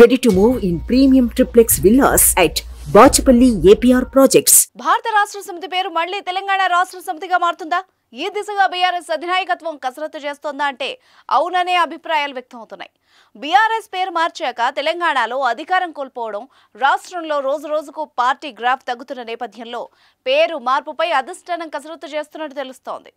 ready to move in premium triplex villas at Bachupally APR projects Bharat Rashtra సమితి పేరు మళ్ళీ తెలంగాణ రాష్ట్ర సమితిగా మారుతుందా ఈ దిశగా బీఆర్ఎస్ అధినాయకత్వం కసరత్తు చేస్తోందా అంటే అవుననే అభిప్రాయాలు వ్యక్తమవుతున్నాయి బీఆర్ఎస్ పేరు మార్చాక తెలంగాణలో అధికారం కోల్పోవడం రాష్ట్రంలో రోజు రోజుకు పార్టీ గ్రాఫ్ తగ్గుతున్న నేపథ్యంలో పేరు మార్పుపై అధిష్టానం కసరత్తు చేస్తున్నట్టు తెలుస్తోంది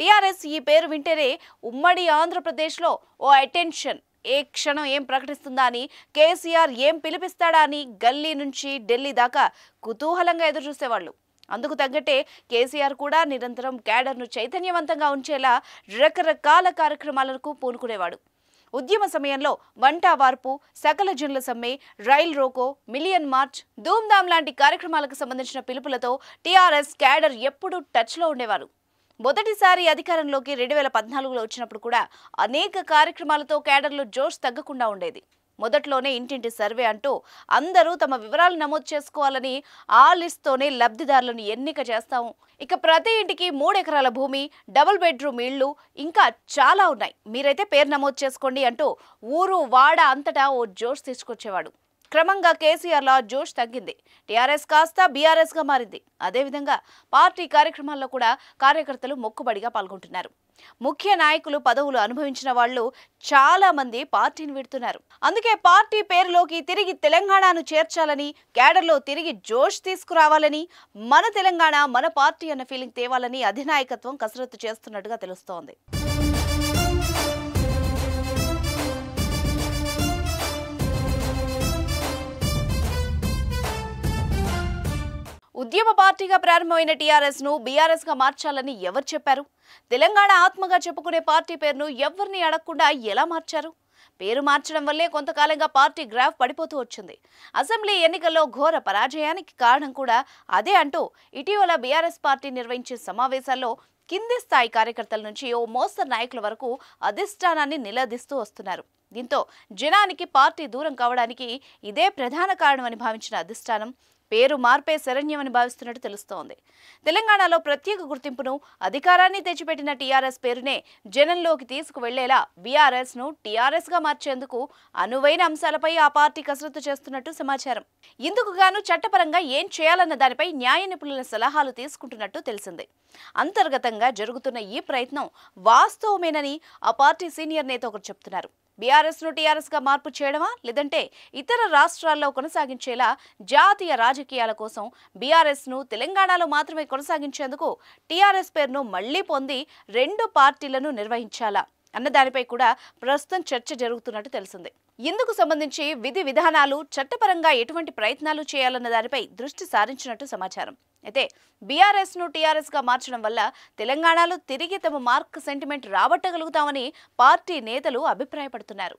టీఆర్ఎస్ ఈ పేరు వింటేనే ఉమ్మడి ఆంధ్రప్రదేశ్లో ఓ అటెన్షన్ ఏ క్షణం ఏం ప్రకటిస్తుందా అని కేసీఆర్ ఏం పిలిపిస్తాడా అని గల్లీ నుంచి ఢిల్లీ దాకా కుతూహలంగా ఎదురుచూసేవాళ్ళు అందుకు తగ్గట్టే కేసీఆర్ కూడా నిరంతరం క్యాడర్ను చైతన్యవంతంగా ఉంచేలా రకరకాల కార్యక్రమాలకు పూనుకునేవాడు ఉద్యమ సమయంలో వంట వార్పు సకల జన్ల సమ్మె రైల్ రోకో మిలియన్ మార్చ్ ధూమ్ధామ్ లాంటి కార్యక్రమాలకు సంబంధించిన పిలుపులతో టీఆర్ఎస్ క్యాడర్ ఎప్పుడూ టచ్లో ఉండేవారు మొదటిసారి అధికారంలోకి రెండు వేల పద్నాలుగులో వచ్చినప్పుడు కూడా అనేక కార్యక్రమాలతో కేడర్లో జోష్ తగ్గకుండా ఉండేది మొదట్లోనే ఇంటింటి సర్వే అంటూ అందరూ తమ వివరాలు నమోదు చేసుకోవాలని ఆ లిస్ట్తోనే లబ్ధిదారులను ఎన్నిక చేస్తాము ఇక ప్రతి ఇంటికి మూడెకరాల భూమి డబుల్ బెడ్రూమ్ ఇళ్ళు ఇంకా చాలా ఉన్నాయి మీరైతే పేరు నమోదు చేసుకోండి అంటూ ఊరు వాడ అంతటా ఓ జోష్ తీసుకొచ్చేవాడు క్రమంగా కేసీఆర్ కేసీఆర్ల జోష్ తగ్గింది టీఆర్ఎస్ కాస్త బీఆర్ఎస్గా మారింది అదేవిధంగా పార్టీ కార్యక్రమాల్లో కూడా కార్యకర్తలు మొక్కుబడిగా పాల్గొంటున్నారు ముఖ్య నాయకులు పదవులు అనుభవించిన వాళ్ళు చాలా మంది పార్టీని విడుతున్నారు అందుకే పార్టీ పేరులోకి తిరిగి తెలంగాణను చేర్చాలని క్యాడర్లో తిరిగి జోష్ తీసుకురావాలని మన తెలంగాణ మన పార్టీ అన్న ఫీలింగ్ తేవాలని అధినాయకత్వం కసరత్తు చేస్తున్నట్టుగా తెలుస్తోంది ఉద్యమ పార్టీగా ప్రారంభమైన టీఆర్ఎస్ ను బీఆర్ఎస్ గా మార్చాలని ఎవరు చెప్పారు తెలంగాణ ఆత్మగా చెప్పుకునే పార్టీ పేరును ఎవరిని అడగకుండా ఎలా మార్చారు పేరు మార్చడం వల్లే కొంతకాలంగా పార్టీ గ్రాఫ్ పడిపోతూ వచ్చింది అసెంబ్లీ ఎన్నికల్లో ఘోర పరాజయానికి కారణం కూడా అదే అంటూ ఇటీవల బీఆర్ఎస్ పార్టీ నిర్వహించే సమావేశాల్లో కింది స్థాయి కార్యకర్తల నుంచి ఓ మోస్తరు నాయకుల వరకు అధిష్టానాన్ని నిలదీస్తూ వస్తున్నారు దీంతో జనానికి పార్టీ దూరం కావడానికి ఇదే ప్రధాన కారణమని భావించిన అధిష్టానం పేరు మార్పే శరణ్యమని భావిస్తున్నట్టు తెలుస్తోంది తెలంగాణలో ప్రత్యేక గుర్తింపును అధికారాన్ని తెచ్చిపెట్టిన టీఆర్ఎస్ పేరునే జనంలోకి తీసుకువెళ్లేలా టీఆర్ఎస్ గా మార్చేందుకు అనువైన అంశాలపై ఆ పార్టీ కసరత్తు చేస్తున్నట్టు సమాచారం ఇందుకు గాను చట్టపరంగా ఏం చేయాలన్న దానిపై న్యాయ నిపుణుల సలహాలు తీసుకుంటున్నట్టు తెలిసింది అంతర్గతంగా జరుగుతున్న ఈ ప్రయత్నం వాస్తవమేనని ఆ పార్టీ సీనియర్ నేత ఒకరు చెప్తున్నారు బీఆర్ఎస్ను టీఆర్ఎస్గా మార్పు చేయడమా లేదంటే ఇతర రాష్ట్రాల్లో కొనసాగించేలా జాతీయ రాజకీయాల కోసం బీఆర్ఎస్ను తెలంగాణలో మాత్రమే కొనసాగించేందుకు టీఆర్ఎస్ పేరును మళ్లీ పొంది రెండు పార్టీలను నిర్వహించాలా అన్న దానిపై కూడా ప్రస్తుతం చర్చ జరుగుతున్నట్టు తెలిసింది ఇందుకు సంబంధించి విధి విధానాలు చట్టపరంగా ఎటువంటి ప్రయత్నాలు చేయాలన్న దానిపై దృష్టి సారించినట్టు సమాచారం అయితే బీఆర్ఎస్ను టీఆర్ఎస్గా మార్చడం వల్ల తెలంగాణలో తిరిగి తమ మార్క్ సెంటిమెంట్ రాబట్టగలుగుతామని పార్టీ నేతలు అభిప్రాయపడుతున్నారు